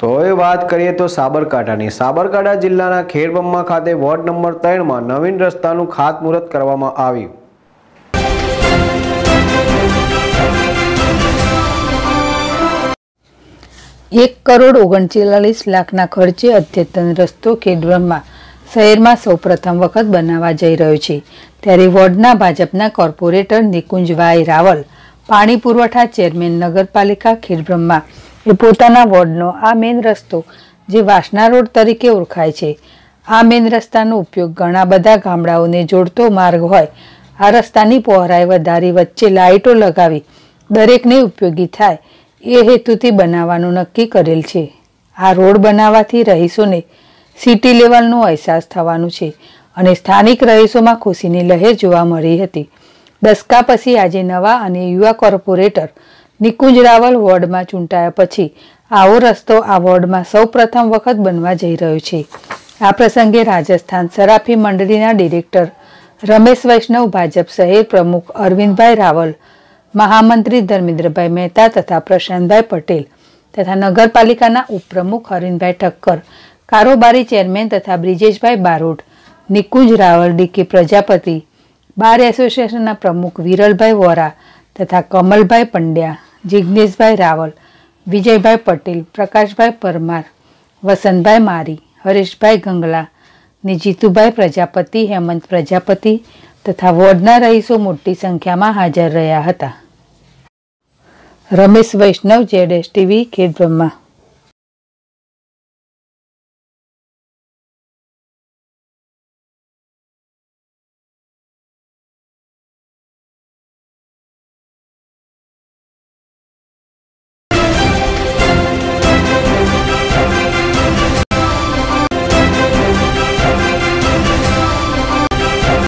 તો હવે વાત કરીએ તો સાબરકાંઠાની સાબરકાંઠા જિલ્લાના ખેડબમ્મા ખાતે વોર્ડ નંબર ત્રણમાં નવીન રસ્તાનું ખાતમુહૂર્ત કરવામાં આવ્યું એક કરોડ ઓગણચાલીસ લાખના ખર્ચે અદ્યતન રસ્તો ખેડબ્રહ્મા શહેરમાં સૌ પ્રથમ વખત બનાવવા જઈ રહ્યો છે ત્યારે વોર્ડના ભાજપના કોર્પોરેટર નિકુંજભાઈ રાવલ પાણી પુરવઠા ચેરમેન નગરપાલિકા ખેડબ્રહ્મા એ પોતાના વોર્ડનો આ મેઇન રસ્તો જે વાસના રોડ તરીકે ઓળખાય છે આ મેઇન રસ્તાનો ઉપયોગ ઘણા બધા ગામડાઓને જોડતો માર્ગ હોય આ રસ્તાની પહોળાઈ વધારી વચ્ચે લાઇટો લગાવી દરેકને ઉપયોગી થાય એ હેતુથી બનાવવાનું નક્કી કરેલ છે આ રોડ બનાવવાથી રહીશોને સિટી લેવલનો અહેસાસ થવાનું છે અને સ્થાનિક રહીશોમાં ખુશીની લહેર જોવા મળી હતી દસકા પછી આજે નવા અને યુવા કોર્પોરેટર નિકુંજ રાવલ વોર્ડમાં ચૂંટાયા પછી આવો રસ્તો આ વોર્ડમાં સૌ પ્રથમ વખત બનવા જઈ રહ્યો છે આ પ્રસંગે રાજસ્થાન સરાફી મંડળીના ડિરેક્ટર રમેશ વૈષ્ણવ ભાજપ શહેર પ્રમુખ અરવિંદભાઈ રાવલ મહામંત્રી ધર્મેન્દ્રભાઈ મહેતા તથા પ્રશાંતભાઈ પટેલ તથા નગરપાલિકાના ઉપપ્રમુખ હરિનભાઈ ઠક્કર કારોબારી ચેરમેન તથા બ્રિજેશભાઈ બારોટ નિકુંજ રાવલ ડીકે પ્રજાપતિ બાર એસોસિએશનના પ્રમુખ વિરલભાઈ વોરા તથા કમલભાઈ પંડ્યા જિજ્ઞેશભાઈ રાવલ વિજયભાઈ પટેલ પ્રકાશભાઈ પરમાર વસંતભાઈ મારી હરેશભાઈ ગંગલા ને જીતુભાઈ પ્રજાપતિ હેમંત પ્રજાપતિ તથા વોર્ડના રહીશો મોટી સંખ્યામાં હાજર રહ્યા હતા Ramesh Vaishnav Z S TV Khedbrahma